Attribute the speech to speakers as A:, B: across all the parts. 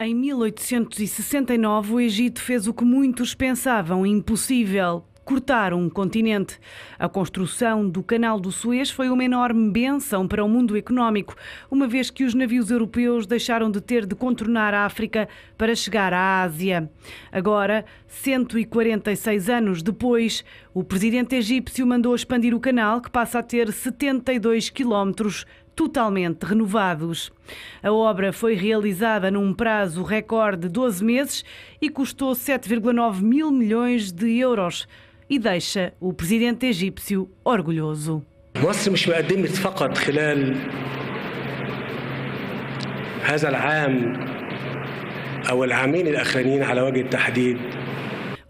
A: Em 1869, o Egito fez o que muitos pensavam impossível. Cortar um continente. A construção do Canal do Suez foi uma enorme benção para o mundo económico, uma vez que os navios europeus deixaram de ter de contornar a África para chegar à Ásia. Agora, 146 anos depois, o presidente egípcio mandou expandir o canal, que passa a ter 72 quilómetros totalmente renovados. A obra foi realizada num prazo recorde de 12 meses e custou 7,9 mil milhões de euros e deixa o presidente egípcio orgulhoso. مصر مش مقدمت فقط خلال هذا العام او العامين الاخرانيين على وجه التحديد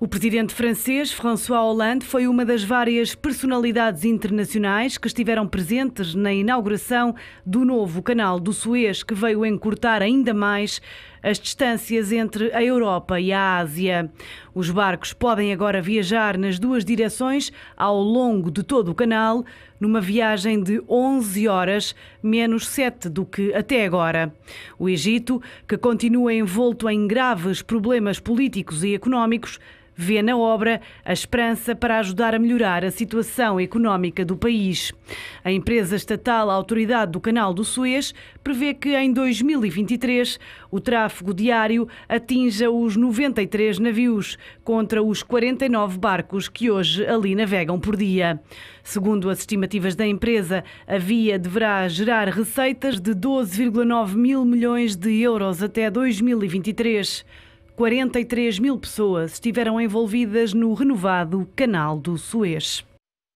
A: o presidente francês François Hollande foi uma das várias personalidades internacionais que estiveram presentes na inauguração do novo canal do Suez, que veio encurtar ainda mais as distâncias entre a Europa e a Ásia. Os barcos podem agora viajar nas duas direções ao longo de todo o canal, numa viagem de 11 horas, menos 7 do que até agora. O Egito, que continua envolto em graves problemas políticos e económicos, vê na obra a esperança para ajudar a melhorar a situação económica do país. A empresa estatal a Autoridade do Canal do Suez prevê que em 2023 o tráfego diário atinja os 93 navios contra os 49 barcos que hoje ali navegam por dia. Segundo as estimativas da empresa, a via deverá gerar receitas de 12,9 mil milhões de euros até 2023. 43 mil pessoas estiveram envolvidas no renovado Canal do Suez.